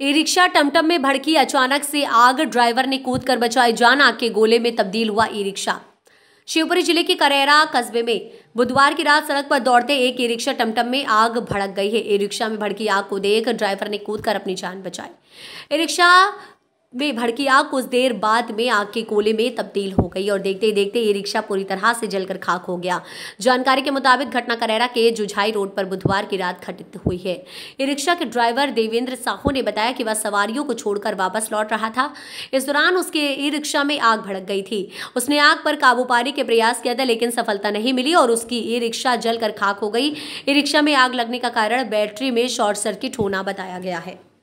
e rickshaw टमटम में भड़की अचानक से आग ड्राइवर ने कूद कर बचाई जान आग के गोले में तब्दील हुआ ई रिक्शा शिवपुरी जिले के करेरा कस्बे में बुधवार की रात सड़क पर दौड़ते एक ई रिक्शा टमटम में आग भड़क गई है ई रिक्शा में भड़की आग को देख ड्राइवर ने कूद कर अपनी जान बचाई ई रिक्शा वे भड़की आग कुछ देर बाद में आग के कोले में तब्दील हो गई और देखते देखते ये रिक्शा पूरी तरह से जलकर खाक हो गया जानकारी के मुताबिक घटना करैरा के जुझाई रोड पर बुधवार की रात घटित हुई है ये रिक्शा के ड्राइवर देवेंद्र साहू ने बताया कि वह सवारियों को छोड़कर वापस लौट रहा था इस दौरान उसके ई रिक्शा में आग भड़क गई थी उसने आग पर काबू पाने के प्रयास किया था लेकिन सफलता नहीं मिली और उसकी ई रिक्शा जलकर खाक हो गई ई रिक्शा में आग लगने का कारण बैटरी में शॉर्ट सर्किट होना बताया गया है